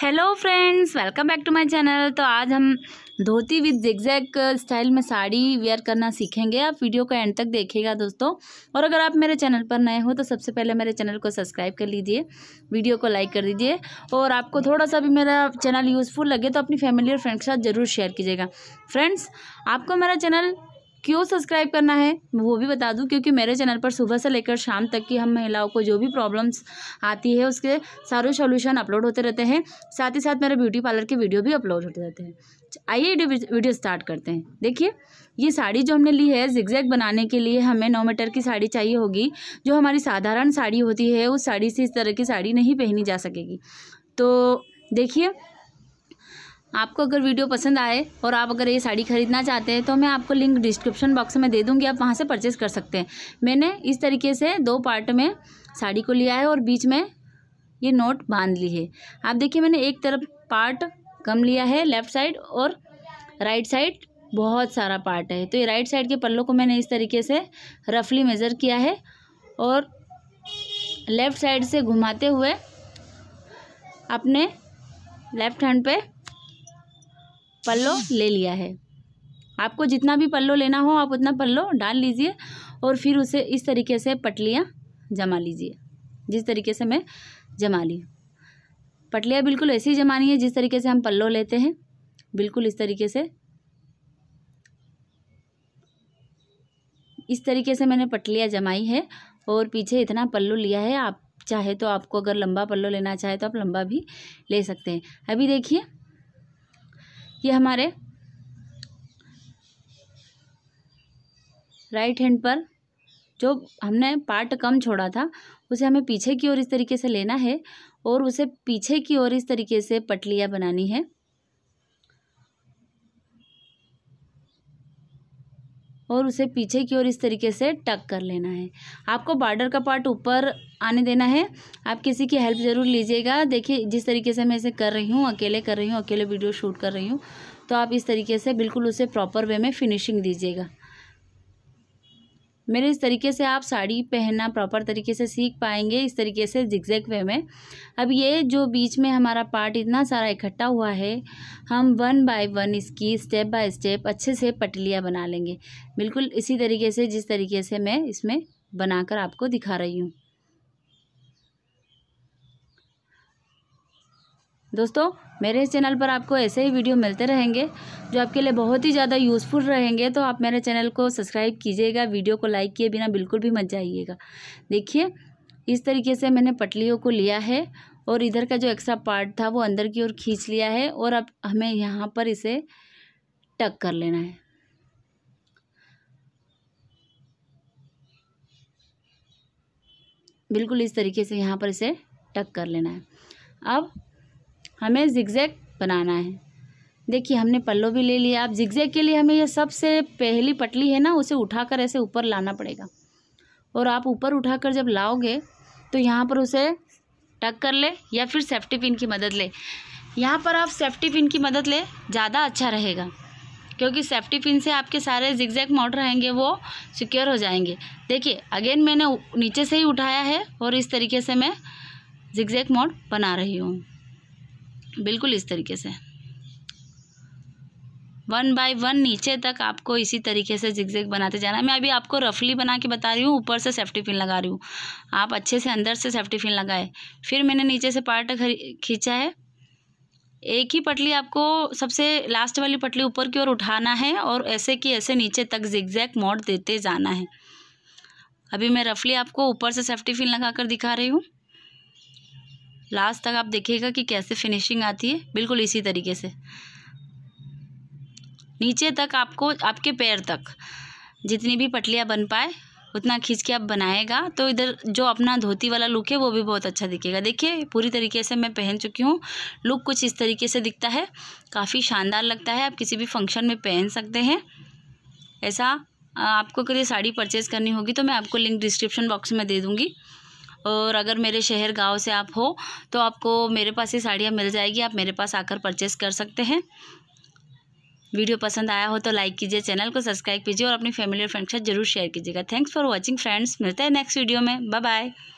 Hello friends welcome back to my channel तो आज हम धोती विद जिगजैग स्टाइल में साड़ी वेयर करना सीखेंगे आप वीडियो को एंड तक देखिएगा दोस्तों और अगर आप मेरे चैनल पर नए हो तो सबसे पहले मेरे चैनल को सब्सक्राइब कर लीजिए वीडियो को लाइक कर दीजिए और आपको थोड़ा सा भी मेरा चैनल यूज़फुल लगे तो अपनी फैमिली और फ्रेंड के साथ ज़रूर शेयर कीजिएगा फ्रेंड्स आपको मेरा चैनल क्यों सब्सक्राइब करना है वो भी बता दूँ क्योंकि मेरे चैनल पर सुबह से लेकर शाम तक की हम महिलाओं को जो भी प्रॉब्लम्स आती है उसके सारे सॉल्यूशन अपलोड होते रहते हैं साथ ही साथ मेरे ब्यूटी पार्लर के वीडियो भी अपलोड होते रहते हैं आइए वीडियो स्टार्ट करते हैं देखिए ये साड़ी जो हमने ली है जिगजैग बनाने के लिए हमें नौ मीटर की साड़ी चाहिए होगी जो हमारी साधारण साड़ी होती है उस साड़ी से इस तरह की साड़ी नहीं पहनी जा सकेगी तो देखिए आपको अगर वीडियो पसंद आए और आप अगर ये साड़ी ख़रीदना चाहते हैं तो मैं आपको लिंक डिस्क्रिप्शन बॉक्स में दे दूँगी आप वहाँ से परचेज़ कर सकते हैं मैंने इस तरीके से दो पार्ट में साड़ी को लिया है और बीच में ये नोट बांध ली है आप देखिए मैंने एक तरफ पार्ट कम लिया है लेफ़्ट साइड और राइट साइड बहुत सारा पार्ट है तो ये राइट साइड के पल्लों को मैंने इस तरीके से रफली मेज़र किया है और लेफ़्ट साइड से घुमाते हुए अपने लेफ़्ट हैंड पे पल्लो हम्म। ले लिया है आपको जितना भी पल्लो लेना हो आप उतना पल्लो डाल लीजिए और फिर उसे इस तरीके से पटलियाँ जमा लीजिए जिस तरीके से मैं जमा ली पटलियाँ बिल्कुल ऐसी जमानी है जिस तरीके से हम पल्लो लेते हैं बिल्कुल इस तरीके से इस तरीके से मैंने पटलियाँ जमाई है और पीछे इतना पल्लू लिया है आप चाहे तो आपको अगर लंबा पल्लू लेना चाहे तो आप लंबा भी ले सकते हैं अभी देखिए ये हमारे राइट हैंड पर जो हमने पार्ट कम छोड़ा था उसे हमें पीछे की ओर इस तरीके से लेना है और उसे पीछे की ओर इस तरीके से पटलियाँ बनानी है और उसे पीछे की ओर इस तरीके से टक कर लेना है आपको बॉर्डर का पार्ट ऊपर आने देना है आप किसी की हेल्प ज़रूर लीजिएगा देखिए जिस तरीके से मैं इसे कर रही हूँ अकेले कर रही हूँ अकेले वीडियो शूट कर रही हूँ तो आप इस तरीके से बिल्कुल उसे प्रॉपर वे में फिनिशिंग दीजिएगा मेरे इस तरीके से आप साड़ी पहनना प्रॉपर तरीके से सीख पाएंगे इस तरीके से जिगजैग वे में अब ये जो बीच में हमारा पार्ट इतना सारा इकट्ठा हुआ है हम वन बाय वन इसकी स्टेप बाय स्टेप अच्छे से पटलियाँ बना लेंगे बिल्कुल इसी तरीके से जिस तरीके से मैं इसमें बनाकर आपको दिखा रही हूँ दोस्तों मेरे इस चैनल पर आपको ऐसे ही वीडियो मिलते रहेंगे जो आपके लिए बहुत ही ज़्यादा यूज़फुल रहेंगे तो आप मेरे चैनल को सब्सक्राइब कीजिएगा वीडियो को लाइक किए बिना बिल्कुल भी मत जाइएगा देखिए इस तरीके से मैंने पटलियों को लिया है और इधर का जो एक्स्ट्रा पार्ट था वो अंदर की ओर खींच लिया है और अब हमें यहाँ पर इसे टक कर लेना है बिल्कुल इस तरीके से यहाँ पर इसे टक कर लेना है अब हमें जिगजैग बनाना है देखिए हमने पल्लो भी ले लिया आप जिगजैग के लिए हमें यह सबसे पहली पटली है ना उसे उठाकर ऐसे ऊपर लाना पड़ेगा और आप ऊपर उठाकर जब लाओगे तो यहाँ पर उसे टक कर ले या फिर सेफ्टी पिन की मदद ले यहाँ पर आप सेफ्टी पिन की मदद ले ज़्यादा अच्छा रहेगा क्योंकि सेफ्टी पिन से आपके सारे जिगजैग मोड रहेंगे वो सिक्योर हो जाएंगे देखिए अगेन मैंने नीचे से ही उठाया है और इस तरीके से मैं जिगजैग मोड बना रही हूँ बिल्कुल इस तरीके से वन बाय वन नीचे तक आपको इसी तरीके से जिगजेग बनाते जाना है मैं अभी आपको रफली बना के बता रही हूँ ऊपर से सेफ्टी पिन लगा रही हूँ आप अच्छे से अंदर से सेफ्टी पिन लगाए फिर मैंने नीचे से पार्ट खींचा है एक ही पटली आपको सबसे लास्ट वाली पटली ऊपर की ओर उठाना है और ऐसे कि ऐसे नीचे तक जिगजैग मोड़ देते जाना है अभी मैं रफली आपको ऊपर से सेफ्टी पिन लगा कर दिखा रही हूँ लास्ट तक आप देखिएगा कि कैसे फिनिशिंग आती है बिल्कुल इसी तरीके से नीचे तक आपको आपके पैर तक जितनी भी पटलियाँ बन पाए उतना खींच के आप बनाएगा तो इधर जो अपना धोती वाला लुक है वो भी बहुत अच्छा दिखेगा देखिए पूरी तरीके से मैं पहन चुकी हूँ लुक कुछ इस तरीके से दिखता है काफ़ी शानदार लगता है आप किसी भी फंक्शन में पहन सकते हैं ऐसा आपको अगर ये साड़ी परचेज़ करनी होगी तो मैं आपको लिंक डिस्क्रिप्शन बॉक्स में दे दूँगी और अगर मेरे शहर गांव से आप हो तो आपको मेरे पास ये साड़ियाँ मिल जाएगी आप मेरे पास आकर परचेस कर सकते हैं वीडियो पसंद आया हो तो लाइक कीजिए चैनल को सब्सक्राइब कीजिए और अपनी फैमिली और फ्रेंड के साथ जरूर शेयर कीजिएगा थैंक्स फॉर वॉचिंग फ्रेंड्स मिलते हैं नेक्स्ट वीडियो में बाय बाय